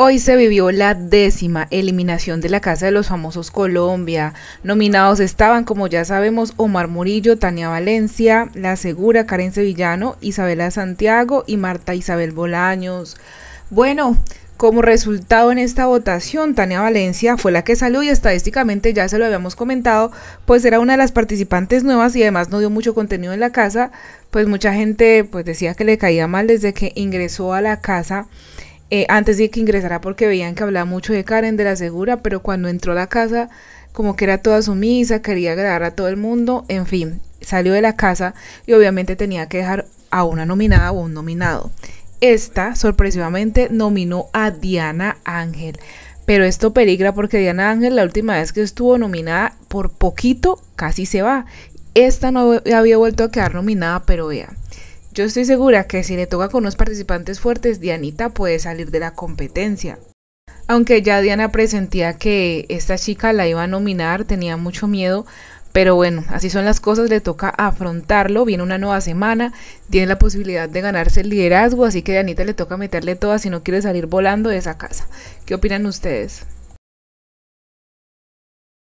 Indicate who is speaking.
Speaker 1: Hoy se vivió la décima eliminación de la Casa de los Famosos Colombia. Nominados estaban, como ya sabemos, Omar Murillo, Tania Valencia, La Segura, Karen Sevillano, Isabela Santiago y Marta Isabel Bolaños. Bueno, como resultado en esta votación, Tania Valencia fue la que salió y estadísticamente ya se lo habíamos comentado, pues era una de las participantes nuevas y además no dio mucho contenido en la casa, pues mucha gente pues decía que le caía mal desde que ingresó a la casa eh, antes de que ingresara porque veían que hablaba mucho de Karen, de la segura, pero cuando entró a la casa como que era toda sumisa, quería agradar a todo el mundo, en fin, salió de la casa y obviamente tenía que dejar a una nominada o un nominado. Esta, sorpresivamente, nominó a Diana Ángel. Pero esto peligra porque Diana Ángel la última vez que estuvo nominada por poquito casi se va. Esta no había vuelto a quedar nominada, pero vea, yo estoy segura que si le toca con unos participantes fuertes, Dianita puede salir de la competencia. Aunque ya Diana presentía que esta chica la iba a nominar, tenía mucho miedo, pero bueno, así son las cosas, le toca afrontarlo, viene una nueva semana, tiene la posibilidad de ganarse el liderazgo, así que Dianita le toca meterle toda si no quiere salir volando de esa casa. ¿Qué opinan ustedes?